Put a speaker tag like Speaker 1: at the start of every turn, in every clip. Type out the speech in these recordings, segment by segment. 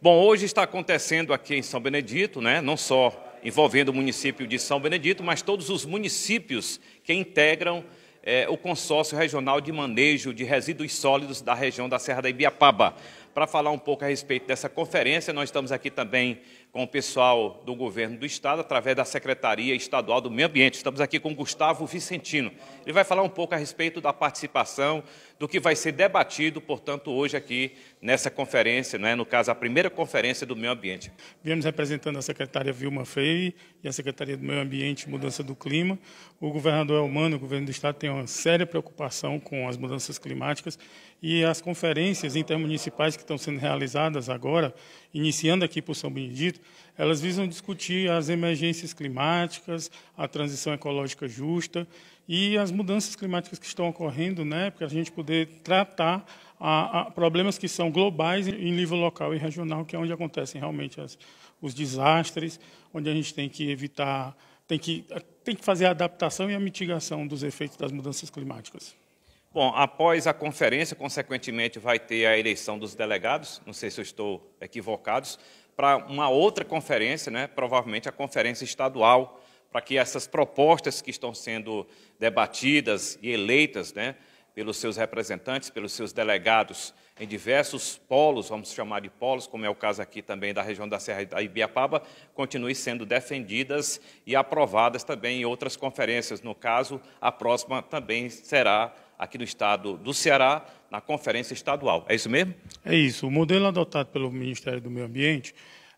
Speaker 1: Bom, hoje está acontecendo aqui em São Benedito, né, não só envolvendo o município de São Benedito, mas todos os municípios que integram é, o consórcio regional de manejo de resíduos sólidos da região da Serra da Ibiapaba. Para falar um pouco a respeito dessa conferência, nós estamos aqui também com o pessoal do governo do estado, através da Secretaria Estadual do Meio Ambiente. Estamos aqui com Gustavo Vicentino. Ele vai falar um pouco a respeito da participação, do que vai ser debatido, portanto, hoje aqui nessa conferência, né, no caso, a primeira conferência do meio ambiente.
Speaker 2: Viemos representando a secretária Vilma Freire e a Secretaria do Meio Ambiente e Mudança do Clima. O governador Elmano, o governo do estado, tem uma séria preocupação com as mudanças climáticas e as conferências intermunicipais que estão sendo realizadas agora, iniciando aqui por São Benedito, elas visam discutir as emergências climáticas, a transição ecológica justa e as mudanças climáticas que estão ocorrendo, né, para a gente poder tratar a, a problemas que são globais em nível local e regional, que é onde acontecem realmente as, os desastres, onde a gente tem que evitar, tem que, tem que fazer a adaptação e a mitigação dos efeitos das mudanças climáticas.
Speaker 1: Bom, após a conferência, consequentemente, vai ter a eleição dos delegados, não sei se eu estou equivocado, para uma outra conferência, né, provavelmente a conferência estadual, para que essas propostas que estão sendo debatidas e eleitas né, pelos seus representantes, pelos seus delegados em diversos polos, vamos chamar de polos, como é o caso aqui também da região da Serra da Ibiapaba, continuem sendo defendidas e aprovadas também em outras conferências. No caso, a próxima também será aqui no estado do Ceará, na conferência estadual. É isso mesmo?
Speaker 2: É isso. O modelo adotado pelo Ministério do Meio Ambiente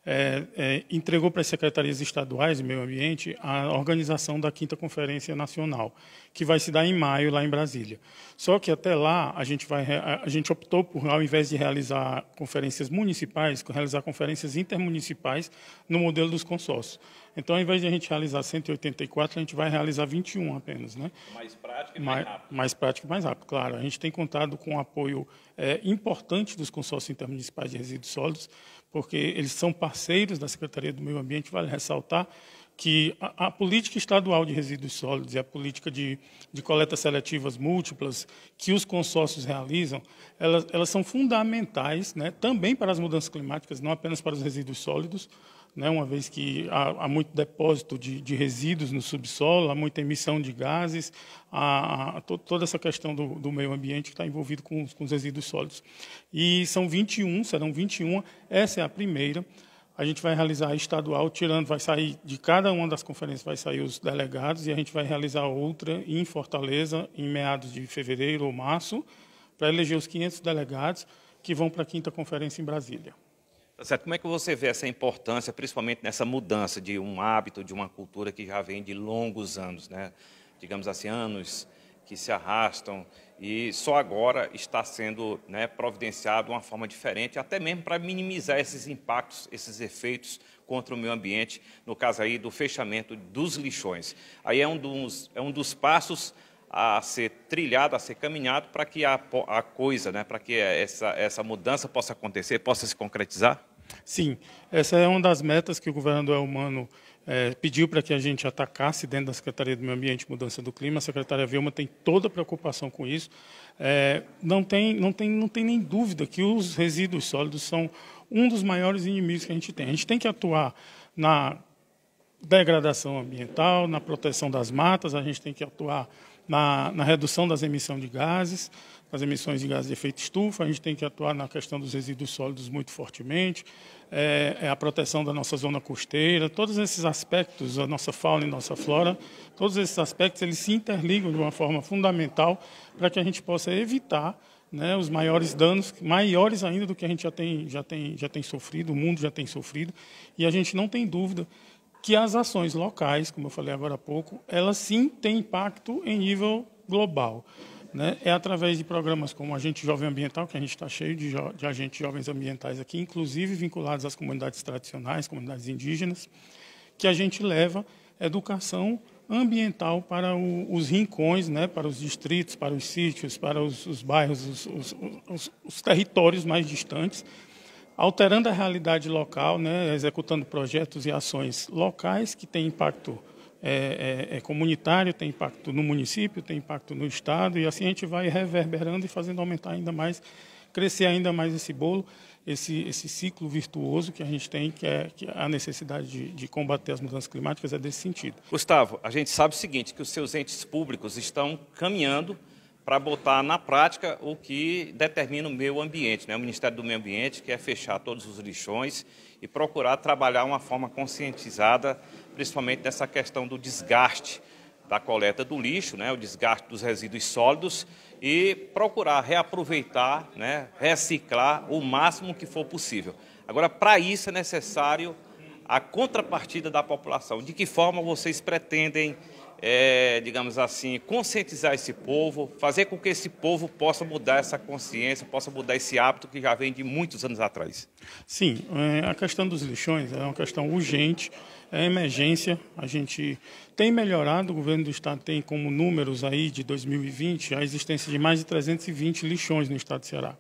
Speaker 2: é, é, entregou para as secretarias estaduais de meio ambiente a organização da quinta conferência nacional, que vai se dar em maio lá em Brasília. Só que até lá a gente vai a gente optou por ao invés de realizar conferências municipais, realizar conferências intermunicipais no modelo dos consórcios. Então, ao invés de a gente realizar 184, a gente vai realizar 21 apenas, né?
Speaker 1: Mais prático e mais,
Speaker 2: rápido. Mais prático e mais rápido, claro. A gente tem contado com o apoio é, importante dos consórcios intermunicipais de resíduos sólidos porque eles são parceiros da Secretaria do Meio Ambiente, vale ressaltar, que a, a, política estadual de resíduos sólidos e a política de, de coletas seletivas múltiplas que os consórcios realizam, elas, elas são fundamentais né, também para as mudanças climáticas, não apenas para os resíduos sólidos, né, uma vez que há, há muito depósito de, de, resíduos no subsolo, há muita emissão de gases, há, há to, toda essa questão do, do meio ambiente que está envolvido com, com os resíduos sólidos. E são 21, serão 21, essa é a primeira a gente vai realizar estadual, tirando, vai sair de cada uma das conferências, vai sair os delegados, e a gente vai realizar outra em Fortaleza, em meados de fevereiro ou março, para eleger os 500 delegados que vão para a quinta conferência em Brasília.
Speaker 1: Tá certo. Como é que você vê essa importância, principalmente nessa mudança de um hábito, de uma cultura que já vem de longos anos, né? digamos assim, anos que se arrastam e só agora está sendo né, providenciado uma forma diferente, até mesmo para minimizar esses impactos, esses efeitos contra o meio ambiente, no caso aí do fechamento dos lixões. Aí é um dos, é um dos passos a ser trilhado, a ser caminhado para que a, a coisa, né, para que essa, essa mudança possa acontecer, possa se concretizar?
Speaker 2: Sim, essa é uma das metas que o governador Humano é, pediu para que a gente atacasse dentro da Secretaria do Meio Ambiente e Mudança do Clima. A secretária Vilma tem toda a preocupação com isso. É, não, tem, não, tem, não tem nem dúvida que os resíduos sólidos são um dos maiores inimigos que a gente tem. A gente tem que atuar na degradação ambiental, na proteção das matas, a gente tem que atuar na, na redução das emissões de gases, das emissões de gases de efeito estufa, a gente tem que atuar na questão dos resíduos sólidos muito fortemente, é, é a proteção da nossa zona costeira, todos esses aspectos, a nossa fauna e nossa flora, todos esses aspectos eles se interligam de uma forma fundamental para que a gente possa evitar né, os maiores danos, maiores ainda do que a gente já tem, já, tem, já tem sofrido, o mundo já tem sofrido, e a gente não tem dúvida que as ações locais, como eu falei agora há pouco, elas sim têm impacto em nível global. Né? É através de programas como Agente Jovem Ambiental, que a gente está cheio de, de agentes jovens ambientais aqui, inclusive vinculados às comunidades tradicionais, comunidades indígenas, que a gente leva educação ambiental para o, os rincões, né, para os distritos, para os sítios, para os, os bairros, os, os, os territórios mais distantes, alterando a realidade local, né, executando projetos e ações locais que têm impacto é, é, é comunitário, tem impacto no município, tem impacto no estado, e assim a gente vai reverberando e fazendo aumentar ainda mais, crescer ainda mais esse bolo, esse, esse ciclo virtuoso que a gente tem, que é que é a necessidade de, de combater as mudanças climáticas é desse sentido.
Speaker 1: Gustavo, a gente sabe o seguinte, que os seus entes públicos estão caminhando para botar na prática o que determina o meio ambiente, né? o Ministério do Meio Ambiente, que é fechar todos os lixões e procurar trabalhar uma forma conscientizada, principalmente nessa questão do desgaste da coleta do lixo, né? o desgaste dos resíduos sólidos e procurar reaproveitar, né? reciclar o máximo que for possível. Agora, para isso é necessário a contrapartida da população. De que forma vocês pretendem é, digamos assim, conscientizar esse povo, fazer com que esse povo possa mudar essa consciência, possa mudar esse hábito que já vem de muitos anos atrás.
Speaker 2: Sim, é, a questão dos lixões é uma questão urgente, é emergência. A gente tem melhorado, o governo do estado tem como números aí de 2020 a existência de mais de 320 lixões no estado de Ceará.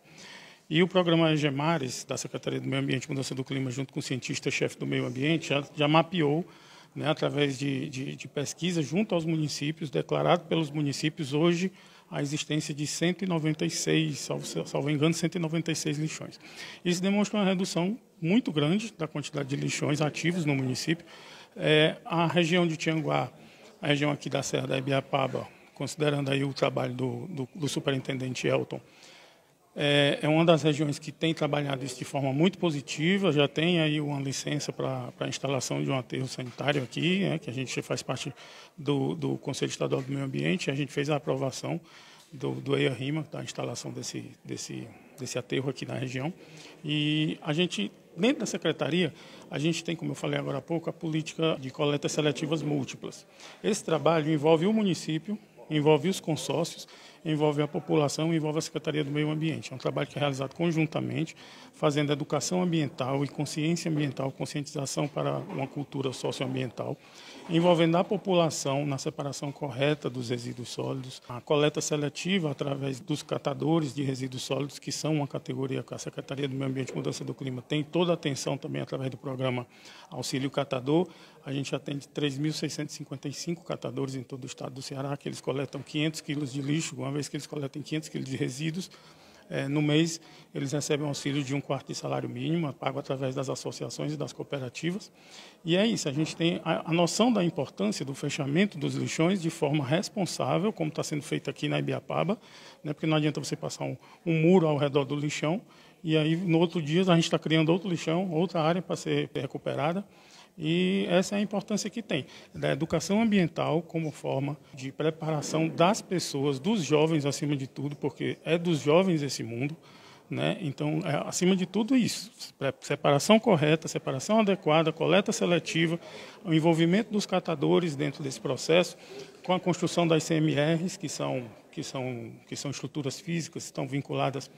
Speaker 2: E o programa Gemares, da Secretaria do Meio Ambiente e Mudança do Clima, junto com o cientista-chefe do meio ambiente, já, já mapeou né, através de, de, de pesquisa junto aos municípios, declarado pelos municípios hoje a existência de 196, salvo, salvo engano, 196 lixões. Isso demonstra uma redução muito grande da quantidade de lixões ativos no município. É, a região de Tianguá, a região aqui da Serra da Ibiapaba, considerando aí o trabalho do, do, do superintendente Elton, é, é uma das regiões que tem trabalhado isso de forma muito positiva, já tem aí uma licença para a instalação de um aterro sanitário aqui, né, que a gente faz parte do, do Conselho Estadual do Meio Ambiente, a gente fez a aprovação do, do EIA-RIMA, da instalação desse, desse, desse aterro aqui na região. E a gente, dentro da secretaria, a gente tem, como eu falei agora há pouco, a política de coletas seletivas múltiplas. Esse trabalho envolve o município, envolve os consórcios envolve a população, envolve a Secretaria do Meio Ambiente. É um trabalho que é realizado conjuntamente, fazendo educação ambiental e consciência ambiental, conscientização para uma cultura socioambiental, envolvendo a população na separação correta dos resíduos sólidos, a coleta seletiva através dos catadores de resíduos sólidos, que são uma categoria que a Secretaria do Meio Ambiente e Mudança do Clima tem toda a atenção também através do programa Auxílio Catador. A gente atende 3.655 catadores em todo o estado do Ceará, que eles coletam 500 quilos de lixo uma vez que eles coletam 500 quilos de resíduos, é, no mês eles recebem um auxílio de um quarto de salário mínimo, é pago através das associações e das cooperativas. E é isso, a gente tem a, a noção da importância do fechamento dos lixões de forma responsável, como está sendo feito aqui na Ibiapaba, né, porque não adianta você passar um, um muro ao redor do lixão e aí no outro dia a gente está criando outro lixão, outra área para ser recuperada. E essa é a importância que tem da educação ambiental como forma de preparação das pessoas, dos jovens acima de tudo, porque é dos jovens esse mundo. Né? Então, é, acima de tudo isso, é, separação correta, separação adequada, coleta seletiva, o envolvimento dos catadores dentro desse processo, com a construção das CMRs, que são, que são, que são estruturas físicas, estão vinculadas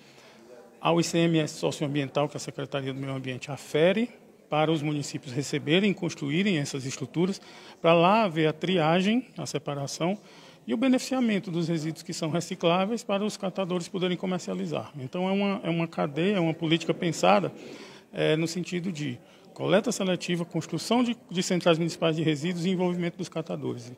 Speaker 2: ao ICMS socioambiental, que a Secretaria do Meio Ambiente afere, para os municípios receberem, construírem essas estruturas, para lá haver a triagem, a separação e o beneficiamento dos resíduos que são recicláveis para os catadores poderem comercializar. Então, é uma, é uma cadeia, é uma política pensada é, no sentido de coleta seletiva, construção de, de centrais municipais de resíduos e envolvimento dos catadores.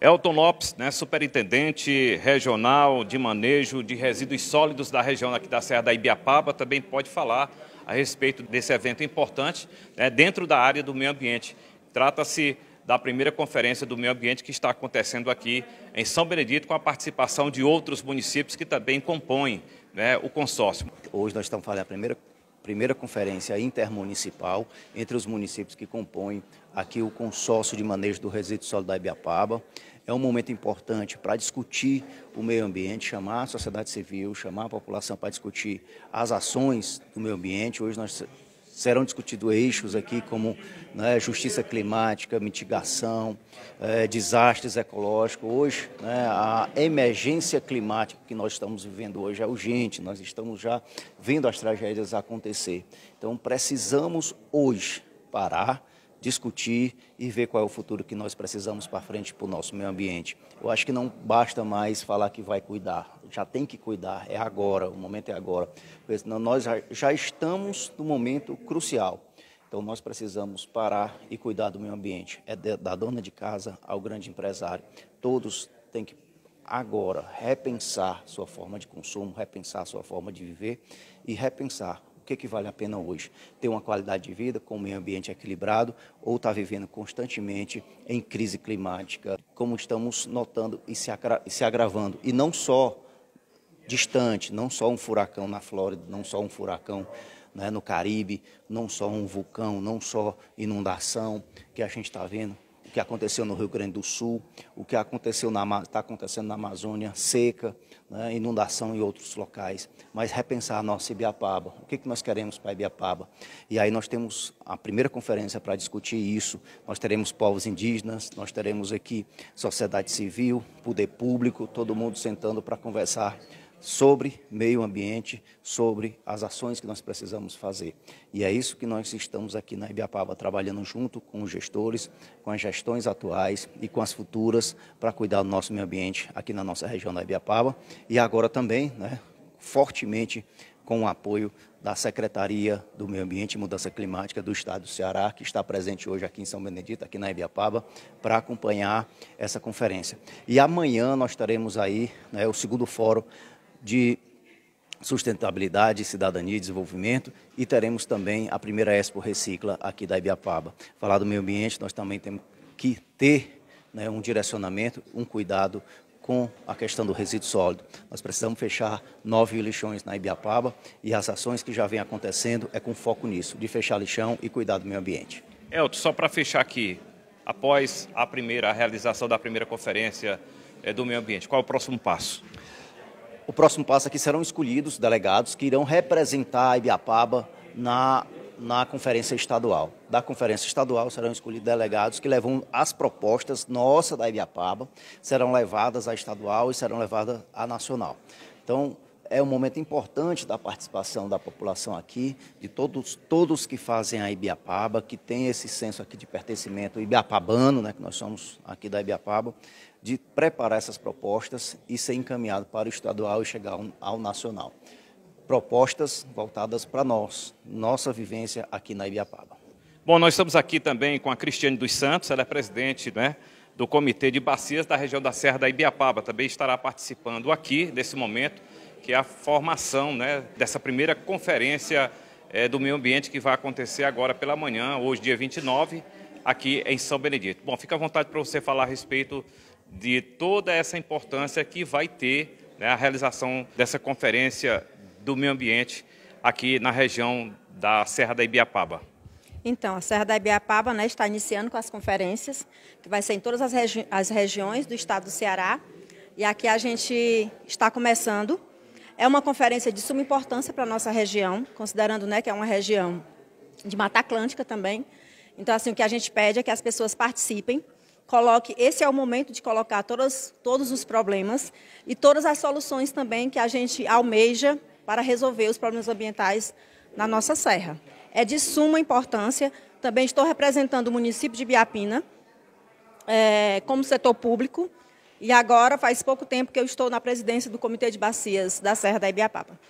Speaker 1: Elton Lopes, né, superintendente regional de manejo de resíduos sólidos da região aqui da Serra da Ibiapaba, também pode falar a respeito desse evento importante né, dentro da área do meio ambiente. Trata-se da primeira conferência do meio ambiente que está acontecendo aqui em São Benedito, com a participação de outros municípios que também compõem né, o consórcio.
Speaker 3: Hoje nós estamos fazendo a primeira, primeira conferência intermunicipal entre os municípios que compõem aqui o consórcio de manejo do resíduo sólido da Ibiapaba é um momento importante para discutir o meio ambiente, chamar a sociedade civil, chamar a população para discutir as ações do meio ambiente. Hoje nós serão discutidos eixos aqui como né, justiça climática, mitigação, eh, desastres ecológicos. Hoje, né, a emergência climática que nós estamos vivendo hoje é urgente, nós estamos já vendo as tragédias acontecer. Então, precisamos hoje parar, discutir e ver qual é o futuro que nós precisamos para frente para o nosso meio ambiente. Eu acho que não basta mais falar que vai cuidar, já tem que cuidar, é agora, o momento é agora. nós já estamos no momento crucial. Então nós precisamos parar e cuidar do meio ambiente. É da dona de casa ao grande empresário. Todos têm que agora repensar sua forma de consumo, repensar sua forma de viver e repensar que, que vale a pena hoje? Ter uma qualidade de vida com um meio ambiente equilibrado ou estar tá vivendo constantemente em crise climática, como estamos notando e se, agra se agravando. E não só distante, não só um furacão na Flórida, não só um furacão né, no Caribe, não só um vulcão, não só inundação que a gente está vendo, o que aconteceu no Rio Grande do Sul, o que aconteceu está acontecendo na Amazônia, seca, né, inundação em outros locais, mas repensar a nossa Ibiapaba, o que, que nós queremos para Ibiapaba. E aí nós temos a primeira conferência para discutir isso, nós teremos povos indígenas, nós teremos aqui sociedade civil, poder público, todo mundo sentando para conversar sobre meio ambiente, sobre as ações que nós precisamos fazer. E é isso que nós estamos aqui na Ibiapaba trabalhando junto com os gestores, com as gestões atuais e com as futuras para cuidar do nosso meio ambiente aqui na nossa região da Ibiapaba e agora também, né, fortemente com o apoio da Secretaria do Meio Ambiente e Mudança Climática do Estado do Ceará, que está presente hoje aqui em São Benedito, aqui na Ibiapaba, para acompanhar essa conferência. E amanhã nós teremos aí né, o segundo fórum de sustentabilidade, cidadania e desenvolvimento e teremos também a primeira Expo Recicla aqui da Ibiapaba. Falar do meio ambiente, nós também temos que ter né, um direcionamento, um cuidado com a questão do resíduo sólido. Nós precisamos fechar nove lixões na Ibiapaba e as ações que já vêm acontecendo é com foco nisso, de fechar lixão e cuidar do meio ambiente.
Speaker 1: Elton, só para fechar aqui, após a primeira a realização da primeira conferência eh, do meio ambiente, qual é o próximo passo?
Speaker 3: O próximo passo é que serão escolhidos delegados que irão representar a Ibiapaba na, na conferência estadual. Da conferência estadual serão escolhidos delegados que levam as propostas nossa da Ibiapaba, serão levadas à estadual e serão levadas à nacional. Então, é um momento importante da participação da população aqui, de todos, todos que fazem a Ibiapaba, que tem esse senso aqui de pertencimento ibiapabano, né, que nós somos aqui da Ibiapaba, de preparar essas propostas e ser encaminhado para o estadual e chegar ao, ao nacional. Propostas voltadas para nós, nossa vivência aqui
Speaker 1: na Ibiapaba. Bom, nós estamos aqui também com a Cristiane dos Santos, ela é presidente, né? do Comitê de Bacias da região da Serra da Ibiapaba. Também estará participando aqui nesse momento que é a formação né, dessa primeira conferência é, do meio ambiente que vai acontecer agora pela manhã, hoje dia 29, aqui em São Benedito. Bom, fica à vontade para você falar a respeito de toda essa importância que vai ter né, a realização dessa conferência do meio ambiente aqui na região da Serra da Ibiapaba.
Speaker 3: Então, a Serra da Ibiapaba né, está iniciando com as conferências, que vai ser em todas as, regi as regiões do estado do Ceará. E aqui a gente está começando é uma conferência de suma importância para a nossa região, considerando né, que é uma região de Mata Atlântica também. Então, assim, o que a gente pede é que as pessoas participem, coloque, esse é o momento de colocar todos todos os problemas e todas as soluções também que a gente almeja para resolver os problemas ambientais na nossa serra. É de suma importância. Também estou representando o município de Biapina é, como setor público e agora faz pouco tempo que eu estou na presidência do Comitê de Bacias da Serra da Ibiapapa.